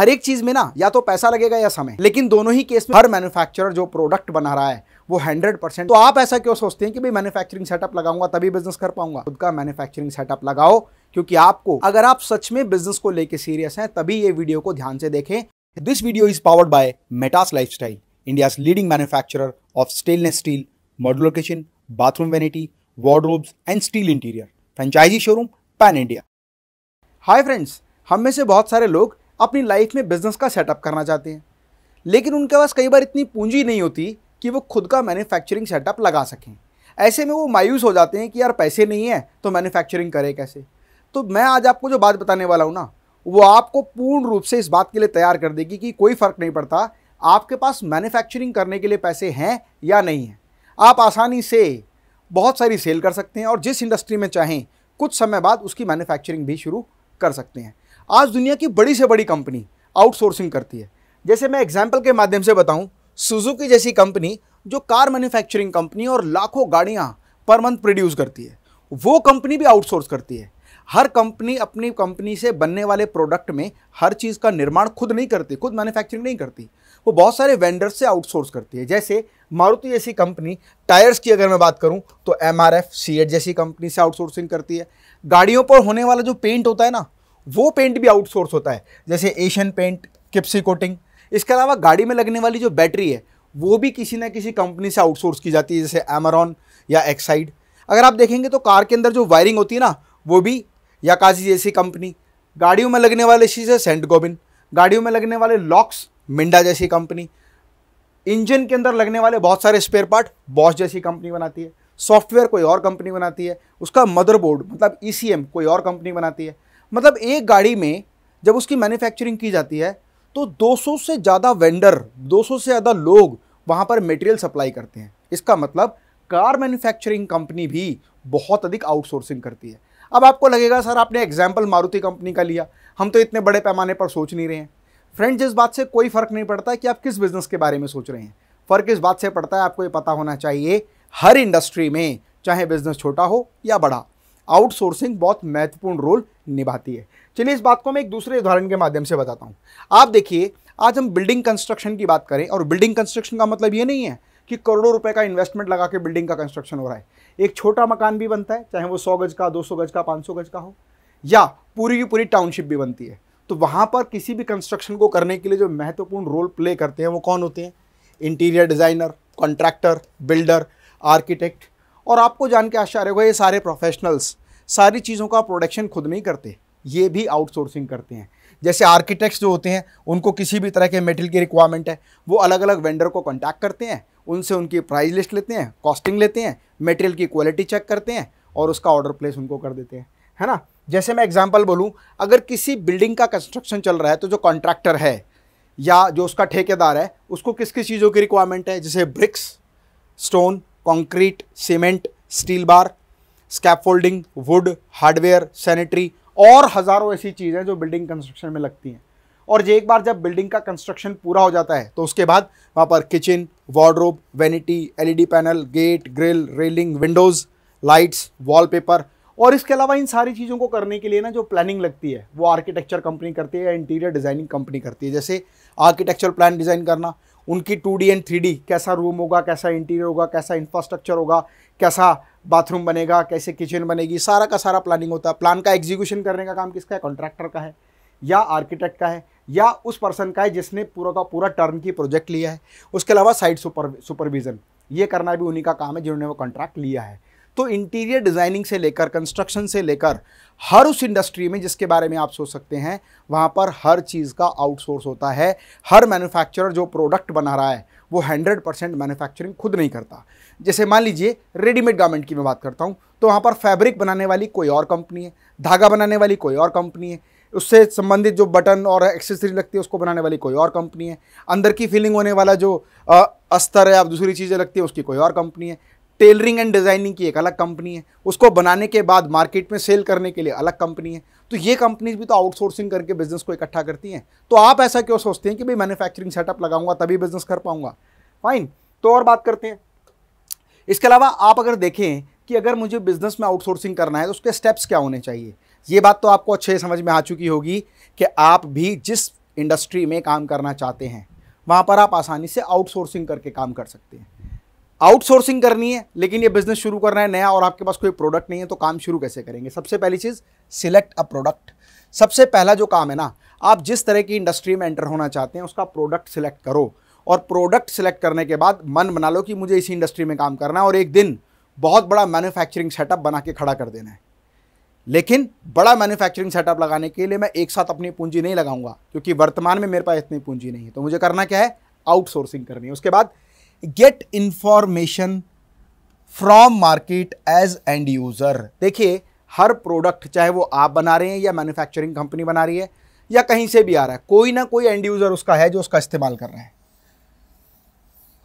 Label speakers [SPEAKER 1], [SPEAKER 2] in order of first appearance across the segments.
[SPEAKER 1] हर एक चीज में ना या तो पैसा लगेगा या समय लेकिन दोनों ही केस में हर मैन्युफैक्चरर जो प्रोडक्ट बना रहा है वो हंड्रेड परसेंट तो आप ऐसा क्यों सोचते हैं कि भाई मैन्युफैक्चरिंग सेटअप लगाऊंगा तभी बिजनेस कर पाऊंगा खुद का मैन्युफैक्चरिंग सेटअप लगाओ क्योंकि आपको अगर आप सच में बिजनेस को लेकर सीरियस हैं तभी ये वीडियो को ध्यान से देखें this video is powered by Metas lifestyle India leading manufacture of stainless steel modular kitchen bathroom vanity wardrobes and steel interior franchisee showroom pan India hi friends हम में से बहुत सारे लोग अपनी लाइफ में बिज़नेस का सेटअप करना चाहते हैं लेकिन उनके पास कई बार इतनी पूंजी नहीं होती कि वो खुद का मैन्युफैक्चरिंग सेटअप लगा सकें ऐसे में वो मायूस हो जाते हैं कि यार पैसे नहीं है तो मैन्युफैक्चरिंग करें कैसे तो मैं आज आपको जो बात बताने वाला हूँ ना वो आपको पूर्ण रूप से इस बात के लिए तैयार कर देगी कि कोई फ़र्क नहीं पड़ता आपके पास मैन्युफैक्चरिंग करने के लिए पैसे हैं या नहीं हैं आप आसानी से बहुत सारी सेल कर सकते हैं और जिस इंडस्ट्री में चाहें कुछ समय बाद उसकी मैन्युफैक्चरिंग भी शुरू कर सकते हैं आज दुनिया की बड़ी से बड़ी कंपनी आउटसोर्सिंग करती है जैसे मैं एग्जाम्पल के माध्यम से बताऊँ सुजुकी जैसी कंपनी जो कार मैन्युफैक्चरिंग कंपनी और लाखों गाड़ियाँ पर मंथ प्रोड्यूस करती है वो कंपनी भी आउटसोर्स करती है हर कंपनी अपनी कंपनी से बनने वाले प्रोडक्ट में हर चीज़ का निर्माण खुद नहीं करती खुद मैन्युफैक्चरिंग नहीं करती वो बहुत सारे वेंडर्स से आउटसोर्स करती है जैसे मारुति जैसी कंपनी टायर्स की अगर मैं बात करूं तो एम आर एफ सी जैसी कंपनी से आउटसोर्सिंग करती है गाड़ियों पर होने वाला जो पेंट होता है ना वो पेंट भी आउटसोर्स होता है जैसे एशियन पेंट किप्सी कोटिंग इसके अलावा गाड़ी में लगने वाली जो बैटरी है वो भी किसी ना किसी कंपनी से आउटसोर्स की जाती है जैसे एमरॉन या एक्साइड अगर आप देखेंगे तो कार के अंदर जो वायरिंग होती है ना वो भी याकाजी जैसी कंपनी गाड़ियों में लगने वाले शीशे सेंट गोबिन गाड़ियों में लगने वाले लॉक्स मिंडा जैसी कंपनी इंजन के अंदर लगने वाले बहुत सारे स्पेयर पार्ट बॉस जैसी कंपनी बनाती है सॉफ्टवेयर कोई और कंपनी बनाती है उसका मदरबोर्ड मतलब ई e कोई और कंपनी बनाती है मतलब एक गाड़ी में जब उसकी मैन्युफैक्चरिंग की जाती है तो 200 से ज़्यादा वेंडर 200 से ज़्यादा लोग वहाँ पर मटेरियल सप्लाई करते हैं इसका मतलब कार मैन्युफैक्चरिंग कंपनी भी बहुत अधिक आउटसोर्सिंग करती है अब आपको लगेगा सर आपने एग्जाम्पल मारुति कंपनी का लिया हम तो इतने बड़े पैमाने पर सोच नहीं रहे हैं फ्रेंड इस बात से कोई फ़र्क नहीं पड़ता कि आप किस बिज़नेस के बारे में सोच रहे हैं फ़र्क इस बात से पड़ता है आपको ये पता होना चाहिए हर इंडस्ट्री में चाहे बिज़नेस छोटा हो या बड़ा आउटसोर्सिंग बहुत महत्वपूर्ण रोल निभाती है चलिए इस बात को मैं एक दूसरे उदाहरण के माध्यम से बताता हूँ आप देखिए आज हम बिल्डिंग कंस्ट्रक्शन की बात करें और बिल्डिंग कंस्ट्रक्शन का मतलब ये नहीं है कि करोड़ों रुपए का इन्वेस्टमेंट लगा के बिल्डिंग का कंस्ट्रक्शन हो रहा है एक छोटा मकान भी बनता है चाहे वो सौ गज का दो सौ गज का पाँच सौ गज का हो या पूरी की पूरी टाउनशिप भी बनती है तो वहाँ पर किसी भी कंस्ट्रक्शन को करने के लिए जो महत्वपूर्ण रोल प्ले करते हैं वो कौन होते हैं interior designer contractor builder architect और आपको जान के आश्चर्य होगा ये सारे प्रोफेशनल्स सारी चीज़ों का प्रोडक्शन खुद नहीं करते ये भी आउटसोर्सिंग करते हैं जैसे आर्किटेक्ट्स जो होते हैं उनको किसी भी तरह के मेटल की रिक्वायरमेंट है वो अलग अलग वेंडर को कॉन्टैक्ट करते हैं उनसे उनकी प्राइस लिस्ट लेते हैं कॉस्टिंग लेते हैं मेटेरियल की क्वालिटी चेक करते हैं और उसका ऑर्डर प्लेस उनको कर देते हैं है ना जैसे मैं एग्जाम्पल बोलूँ अगर किसी बिल्डिंग का कंस्ट्रक्शन चल रहा है तो जो कॉन्ट्रैक्टर है या जो उसका ठेकेदार है उसको किस किस चीज़ों की रिक्वायरमेंट है जैसे bricks stone concrete cement steel bar folding wood hardware sanitary और हज़ारों ऐसी चीज़ें जो बिल्डिंग कंस्ट्रक्शन में लगती हैं और ये एक बार जब बिल्डिंग का कंस्ट्रक्शन पूरा हो जाता है तो उसके बाद वहाँ पर kitchen wardrobe vanity LED panel gate grill railing windows lights wallpaper और इसके अलावा इन सारी चीज़ों को करने के लिए ना जो प्लानिंग लगती है वो आर्किटेक्चर कंपनी करती है या इंटीरियर डिज़ाइनिंग कंपनी करती है जैसे आर्किटेक्चर प्लान डिज़ाइन करना उनकी टू डी एंड थ्री कैसा रूम होगा कैसा इंटीरियर होगा कैसा इंफ्रास्ट्रक्चर होगा कैसा बाथरूम बनेगा कैसे किचन बनेगी सारा का सारा प्लानिंग होता है प्लान का एग्जीक्यूशन करने का काम किसका है कॉन्ट्रैक्टर का है या आर्किटेक्ट का है या उस पर्सन का है जिसने पूरा का पूरा टर्न की प्रोजेक्ट लिया है उसके अलावा साइट सुपर सुपरविज़न ये करना भी उन्हीं का काम है जिन्होंने वो कॉन्ट्रैक्ट लिया है तो इंटीरियर डिज़ाइनिंग से लेकर कंस्ट्रक्शन से लेकर हर उस इंडस्ट्री में जिसके बारे में आप सोच सकते हैं वहाँ पर हर चीज़ का आउटसोर्स होता है हर मैन्युफैक्चरर जो प्रोडक्ट बना रहा है वो 100 परसेंट मैन्युफैक्चरिंग खुद नहीं करता जैसे मान लीजिए रेडीमेड गारमेंट की मैं बात करता हूँ तो वहाँ पर फैब्रिक बनाने वाली कोई और कंपनी है धागा बनाने वाली कोई और कंपनी है उससे संबंधित जो बटन और एक्सेसरी लगती है उसको बनाने वाली कोई और कंपनी है अंदर की फीलिंग होने वाला जो अस्तर है आप दूसरी चीज़ें लगती है उसकी कोई और कंपनी है टेलरिंग एंड डिज़ाइनिंग की एक अलग कंपनी है उसको बनाने के बाद मार्केट में सेल करने के लिए अलग कंपनी है तो ये कंपनीज भी तो आउटसोर्सिंग करके बिज़नेस को इकट्ठा करती हैं तो आप ऐसा क्यों सोचते हैं कि भाई मैन्युफैक्चरिंग सेटअप लगाऊंगा तभी बिज़नेस कर पाऊंगा फाइन तो और बात करते हैं इसके अलावा आप अगर देखें कि अगर मुझे बिज़नेस में आउटसोर्सिंग करना है तो उसके स्टेप्स क्या होने चाहिए ये बात तो आपको अच्छे समझ में आ चुकी होगी कि आप भी जिस इंडस्ट्री में काम करना चाहते हैं वहाँ पर आप आसानी से आउटसोर्सिंग करके काम कर सकते हैं आउटसोर्सिंग करनी है लेकिन ये बिजनेस शुरू करना है नया और आपके पास कोई प्रोडक्ट नहीं है तो काम शुरू कैसे करेंगे सबसे पहली चीज़ सिलेक्ट अ प्रोडक्ट सबसे पहला जो काम है ना आप जिस तरह की इंडस्ट्री में एंटर होना चाहते हैं उसका प्रोडक्ट सिलेक्ट करो और प्रोडक्ट सिलेक्ट करने के बाद मन बना लो कि मुझे इसी इंडस्ट्री में काम करना है और एक दिन बहुत बड़ा मैन्युफैक्चरिंग सेटअप बना के खड़ा कर देना है लेकिन बड़ा मैन्युफैक्चरिंग सेटअप लगाने के लिए मैं एक साथ अपनी पूंजी नहीं लगाऊंगा क्योंकि वर्तमान में मेरे पास इतनी पूंजी नहीं है तो मुझे करना क्या है आउटसोर्सिंग करनी है उसके बाद get information from market as end user देखिए हर प्रोडक्ट चाहे वो आप बना रहे हैं या मैन्युफैक्चरिंग कंपनी बना रही है या कहीं से भी आ रहा है कोई ना कोई एंड यूज़र उसका है जो उसका इस्तेमाल कर रहा है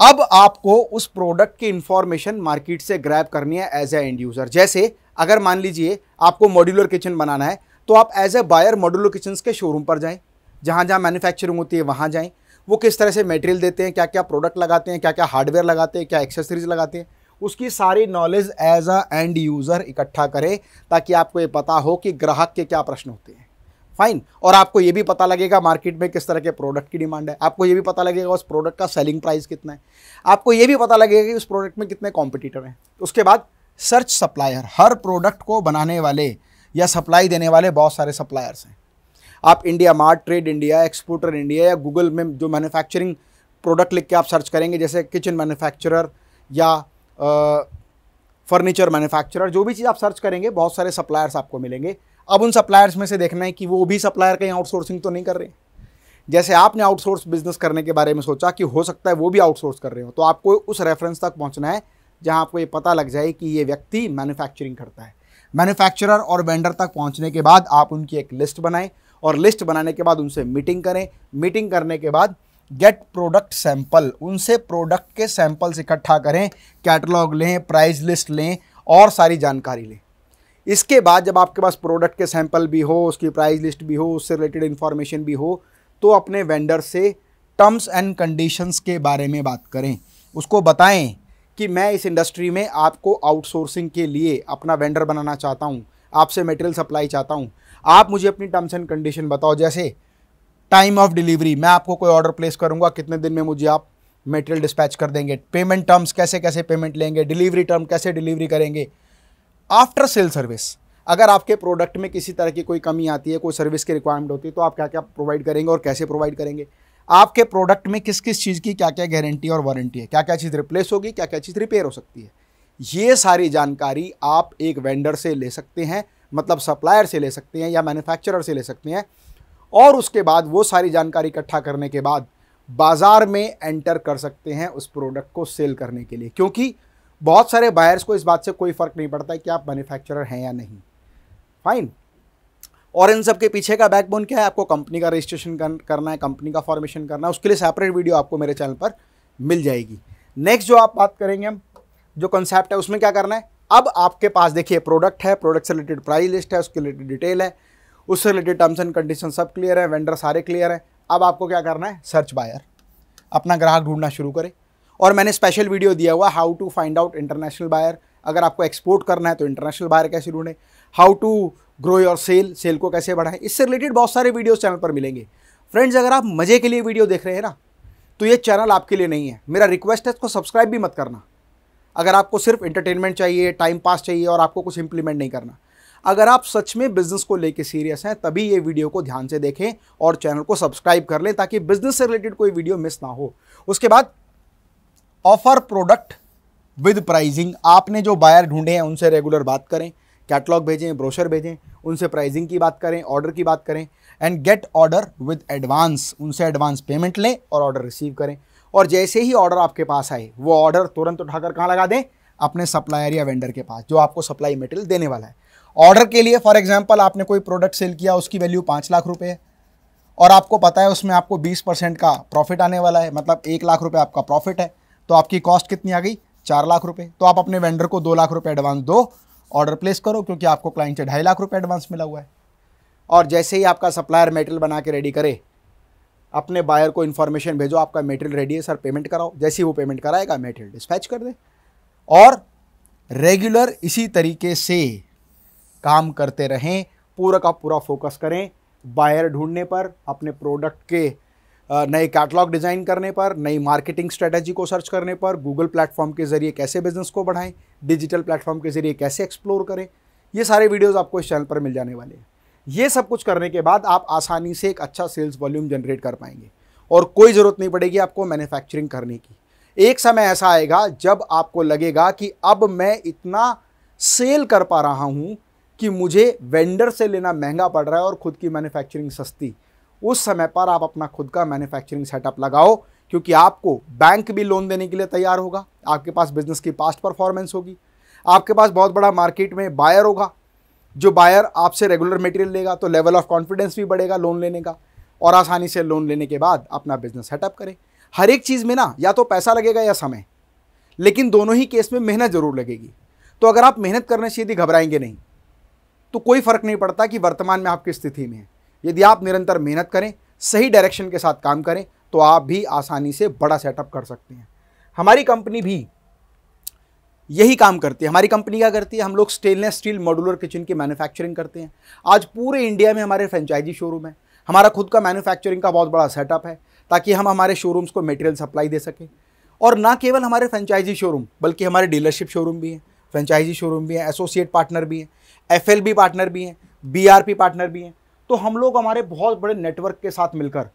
[SPEAKER 1] अब आपको उस प्रोडक्ट की इंफॉर्मेशन मार्केट से ग्रैब करनी है एज ए एंड यूज़र जैसे अगर मान लीजिए आपको मॉड्यूलर किचन बनाना है तो आप as a buyer modular kitchen के शोरूम पर जाएं जहां जहां मैन्युफैक्चरिंग होती है वहां जाएं वो किस तरह से मटेरियल देते हैं क्या क्या प्रोडक्ट लगाते हैं क्या क्या हार्डवेयर लगाते हैं क्या एक्सेसरीज लगाते हैं उसकी सारी knowledge as a end user इकट्ठा करें ताकि आपको ये पता हो कि ग्राहक के क्या प्रश्न होते हैं फाइन और आपको ये भी पता लगेगा मार्केट में किस तरह के प्रोडक्ट की डिमांड है आपको ये भी पता लगेगा उस प्रोडक्ट का सेलिंग प्राइस कितना है आपको ये भी पता लगेगा कि उस प्रोडक्ट में कितने कॉम्पिटिटर हैं उसके बाद सर्च सप्लायर हर प्रोडक्ट को बनाने वाले या सप्लाई देने वाले बहुत सारे सप्लायर्स हैं आप India mart trade India exporter India या गूगल में जो मैन्युफैक्चरिंग प्रोडक्ट लिख के आप सर्च करेंगे जैसे किचन मैन्युफैक्चरर या फर्नीचर मैन्युफैक्चरर जो भी चीज़ आप सर्च करेंगे बहुत सारे सप्लायर्स आपको मिलेंगे अब उन सप्लायर्स में से देखना है कि वो भी सप्लायर कहीं आउटसोर्सिंग तो नहीं कर रहे हैं जैसे आपने आउटसोर्स बिजनेस करने के बारे में सोचा कि हो सकता है वो भी आउटसोर्स कर रहे हो तो आपको उस रेफरेंस तक पहुंचना है जहां आपको ये पता लग जाए कि ये व्यक्ति मैन्युफैक्चरिंग करता है मैन्युफैक्चरर और वेंडर तक पहुंचने के बाद आप उनकी एक लिस्ट बनाएं और लिस्ट बनाने के बाद उनसे मीटिंग करें मीटिंग करने के बाद गेट प्रोडक्ट सैंपल उनसे प्रोडक्ट के सैंपल्स इकट्ठा करें कैटलॉग लें प्राइस लिस्ट लें और सारी जानकारी लें इसके बाद जब आपके पास प्रोडक्ट के सैंपल भी हो उसकी प्राइस लिस्ट भी हो उससे रिलेटेड इन्फॉर्मेशन भी हो तो अपने वेंडर से टर्म्स एंड कंडीशंस के बारे में बात करें उसको बताएं कि मैं इस इंडस्ट्री में आपको आउटसोर्सिंग के लिए अपना वेंडर बनाना चाहता हूँ आपसे मटेरियल सप्लाई चाहता हूँ आप मुझे अपनी टर्म्स एंड कंडीशन बताओ जैसे टाइम ऑफ डिलीवरी मैं आपको कोई ऑर्डर प्लेस करूंगा कितने दिन में मुझे आप मेटेरियल डिस्पैच कर देंगे पेमेंट टर्म्स कैसे कैसे पेमेंट लेंगे डिलीवरी टर्म कैसे डिलीवरी करेंगे आफ्टर सेल सर्विस अगर आपके प्रोडक्ट में किसी तरह की कोई कमी आती है कोई सर्विस की रिक्वायरमेंट होती है तो आप क्या क्या प्रोवाइड करेंगे और कैसे प्रोवाइड करेंगे आपके प्रोडक्ट में किस किस चीज़ की क्या क्या गारंटी और वारंटी है क्या क्या चीज़ रिप्लेस होगी क्या क्या चीज़ रिपेयर हो सकती है ये सारी जानकारी आप एक वेंडर से ले सकते हैं मतलब सप्लायर से ले सकते हैं या मैन्युफैक्चरर से ले सकते हैं और उसके बाद वो सारी जानकारी इकट्ठा करने के बाद बाज़ार में एंटर कर सकते हैं उस प्रोडक्ट को सेल करने के लिए क्योंकि बहुत सारे बायर्स को इस बात से कोई फ़र्क नहीं पड़ता है कि आप मैन्युफैक्चरर हैं या नहीं फाइन और इन सब के पीछे का बैकबोन क्या है आपको कंपनी का रजिस्ट्रेशन करना है कंपनी का फॉर्मेशन करना है उसके लिए सेपरेट वीडियो आपको मेरे चैनल पर मिल जाएगी नेक्स्ट जो आप बात करेंगे हम जो कंसेप्ट है उसमें क्या करना है अब आपके पास देखिए प्रोडक्ट है प्रोडक्ट से रिलेटेड प्राइस लिस्ट है उसके रिलेटेड डिटेल है उससे रिलेटेड टर्म्स एंड कंडीशन सब क्लियर है वेंडर सारे क्लियर हैं अब आपको क्या करना है सर्च बायर अपना ग्राहक ढूंढना शुरू करें और मैंने स्पेशल वीडियो दिया हुआ how to find out international buyer अगर आपको एक्सपोर्ट करना है तो इंटरनेशनल बायर कैसे ढूंढें how to grow your sale sale को कैसे बढ़ाएं इससे रिलेटेड बहुत सारे वीडियोस चैनल पर मिलेंगे फ्रेंड्स अगर आप मज़े के लिए वीडियो देख रहे हैं ना तो ये चैनल आपके लिए नहीं है मेरा रिक्वेस्ट है इसको सब्सक्राइब भी मत करना अगर आपको सिर्फ इंटरटेनमेंट चाहिए टाइम पास चाहिए और आपको कुछ इंप्लीमेंट नहीं करना अगर आप सच में बिजनेस को लेकर सीरियस हैं तभी ये वीडियो को ध्यान से देखें और चैनल को सब्सक्राइब कर लें ताकि बिजनेस से रिलेटेड कोई वीडियो मिस ना हो उसके बाद ऑफर प्रोडक्ट विद प्राइजिंग आपने जो बायर ढूंढे हैं उनसे रेगुलर बात करें कैटलॉग भेजें ब्रोशर भेजें उनसे प्राइजिंग की बात करें ऑर्डर की बात करें and get order with advance उनसे एडवांस पेमेंट लें और ऑर्डर रिसीव करें और जैसे ही ऑर्डर आपके पास आए वो ऑर्डर तुरंत उठाकर कहाँ लगा दें अपने सप्लायर या वेंडर के पास जो आपको सप्लाई मटेरियल देने वाला है ऑर्डर के लिए फॉर एग्जाम्पल आपने कोई प्रोडक्ट सेल किया उसकी वैल्यू पाँच लाख रुपये है और आपको पता है उसमें आपको बीस परसेंट का प्रॉफिट आने वाला है मतलब एक लाख रुपये आपका प्रॉफिट है तो आपकी कॉस्ट कितनी आ गई चार लाख रुपये तो आप अपने वेंडर को दो लाख रुपये एडवांस दो ऑर्डर प्लेस करो क्योंकि आपको क्लाइंट से ढाई लाख रुपये एडवांस मिला हुआ है और जैसे ही आपका सप्लायर मेटेरियल बना के रेडी करे अपने बायर को इन्फॉर्मेशन भेजो आपका मेटेरियल रेडी है सर पेमेंट कराओ जैसे वो पेमेंट कराएगा मेटेरियल डिस्पैच कर दे और रेगुलर इसी तरीके से काम करते रहें पूरा का पूरा फोकस करें बायर ढूंढने पर अपने प्रोडक्ट के नए कैटलॉग डिज़ाइन करने पर नई मार्केटिंग स्ट्रेटजी को सर्च करने पर गूगल प्लेटफॉर्म के ज़रिए कैसे बिजनेस को बढ़ाएं डिजिटल प्लेटफॉर्म के ज़रिए कैसे एक्सप्लोर करें ये सारे वीडियोज़ आपको इस चैनल पर मिल जाने वाले हैं ये सब कुछ करने के बाद आप आसानी से एक अच्छा सेल्स वॉल्यूम जनरेट कर पाएंगे और कोई ज़रूरत नहीं पड़ेगी आपको मैन्युफैक्चरिंग करने की एक समय ऐसा आएगा जब आपको लगेगा कि अब मैं इतना सेल कर पा रहा हूँ कि मुझे वेंडर से लेना महंगा पड़ रहा है और ख़ुद की मैन्युफैक्चरिंग सस्ती उस समय पर आप अपना खुद का मैन्युफैक्चरिंग सेटअप लगाओ क्योंकि आपको बैंक भी लोन देने के लिए तैयार होगा आपके पास बिजनेस की पास्ट परफॉर्मेंस होगी आपके पास बहुत बड़ा मार्केट में बायर होगा जो बायर आपसे रेगुलर मटेरियल लेगा तो लेवल ऑफ कॉन्फिडेंस भी बढ़ेगा लोन लेने का और आसानी से लोन लेने के बाद अपना बिजनेस सेटअप करें हर एक चीज़ में ना या तो पैसा लगेगा या समय लेकिन दोनों ही केस में मेहनत ज़रूर लगेगी तो अगर आप मेहनत करने से यदि घबराएंगे नहीं तो कोई फ़र्क नहीं पड़ता कि वर्तमान में आप किस स्थिति में हैं यदि आप निरंतर मेहनत करें सही डायरेक्शन के साथ काम करें तो आप भी आसानी से बड़ा सेटअप कर सकते हैं हमारी कंपनी भी यही काम करती है हमारी कंपनी क्या करती है हम लोग स्टेनलेस स्टील मॉडुलर किचन की मैन्युफैक्चरिंग करते हैं आज पूरे इंडिया में हमारे फ्रेंचाइजी शोरूम है हमारा खुद का मैन्युफैक्चरिंग का बहुत बड़ा सेटअप है ताकि हम हमारे शोरूम्स को मटेरियल सप्लाई दे सकें और ना केवल हमारे फ्रेंचाइजी शोरूम बल्कि हमारे डीलरशिप शोरूम भी हैं फ्रेंचाइजी शोरूम भी हैं एसोसिएट पार्टनर भी हैं एफ पार्टनर भी हैं बी पार्टनर भी हैं तो हम लोग हमारे बहुत बड़े नेटवर्क के साथ मिलकर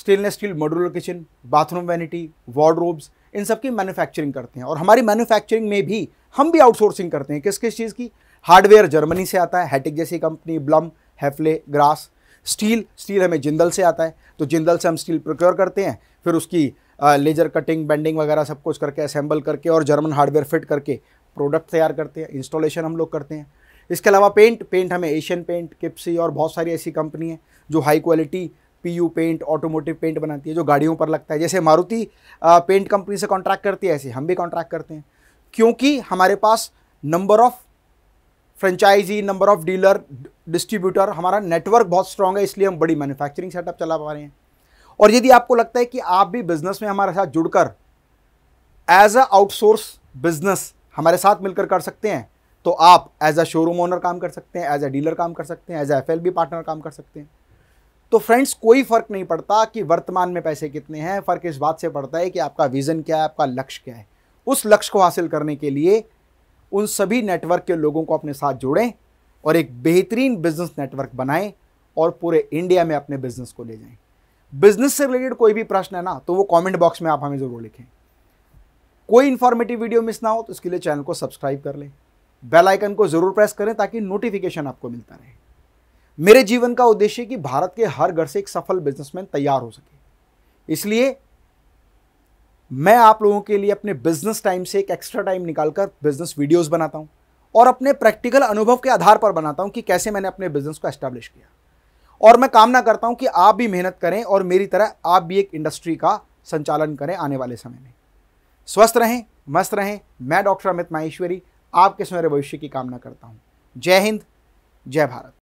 [SPEAKER 1] stainless steel modular kitchen bathroom vanity wardrobes इन सब की मैन्युफैक्चरिंग करते हैं और हमारी मैन्युफैक्चरिंग में भी हम भी आउटसोर्सिंग करते हैं किस किस चीज़ की हार्डवेयर जर्मनी से आता है हैटिक जैसी company Blum Hafele Grass steel steel हमें जिंदल से आता है तो जिंदल से हम स्टील प्रोक्योर करते हैं फिर उसकी लेजर कटिंग बेंडिंग वगैरह सब कुछ करके असेंबल करके और जर्मन हार्डवेयर फिट करके प्रोडक्ट तैयार करते हैं इंस्टॉलेशन हम लोग करते हैं इसके अलावा पेंट पेंट हमें एशियन पेंट किप्सी और बहुत सारी ऐसी कंपनी है जो high quality PU paint automotive paint बनाती है जो गाड़ियों पर लगता है जैसे मारुति पेंट कंपनी से कॉन्ट्रैक्ट करती है ऐसे हम भी कॉन्ट्रैक्ट करते हैं क्योंकि हमारे पास number of franchisee number of dealer distributor हमारा नेटवर्क बहुत स्ट्रांग है इसलिए हम बड़ी मैन्युफैक्चरिंग सेटअप चला पा रहे हैं और यदि आपको लगता है कि आप भी बिजनेस में हमारे साथ जुड़कर एज अ आउटसोर्स बिजनेस हमारे साथ मिलकर कर सकते हैं तो आप एज अ शोरूम ओनर काम कर सकते हैं एज अ डीलर काम कर सकते हैं एज अ एफ पार्टनर काम कर सकते हैं तो फ्रेंड्स कोई फ़र्क नहीं पड़ता कि वर्तमान में पैसे कितने हैं फ़र्क इस बात से पड़ता है कि आपका विज़न क्या है आपका लक्ष्य क्या है उस लक्ष्य को हासिल करने के लिए उन सभी नेटवर्क के लोगों को अपने साथ जोड़ें और एक बेहतरीन बिजनेस नेटवर्क बनाएं और पूरे इंडिया में अपने बिजनेस को ले जाएं बिजनेस से रिलेटेड कोई भी प्रश्न है ना तो वो कमेंट बॉक्स में आप हमें ज़रूर लिखें कोई इन्फॉर्मेटिव वीडियो मिस ना हो तो इसके लिए चैनल को सब्सक्राइब कर लें बेलाइकन आइकन को ज़रूर प्रेस करें ताकि नोटिफिकेशन आपको मिलता रहे मेरे जीवन का उद्देश्य कि भारत के हर घर से एक सफल बिजनेसमैन तैयार हो सके इसलिए मैं आप लोगों के लिए अपने बिजनेस टाइम से एक एक्स्ट्रा टाइम निकालकर बिजनेस वीडियोस बनाता हूं और अपने प्रैक्टिकल अनुभव के आधार पर बनाता हूं कि कैसे मैंने अपने बिजनेस को एस्टैब्लिश किया और मैं कामना करता हूं कि आप भी मेहनत करें और मेरी तरह आप भी एक इंडस्ट्री का संचालन करें आने वाले समय में स्वस्थ रहें मस्त रहें मैं डॉक्टर अमित माहेश्वरी आपके सुनहरे भविष्य की कामना करता हूँ जय हिंद जय भारत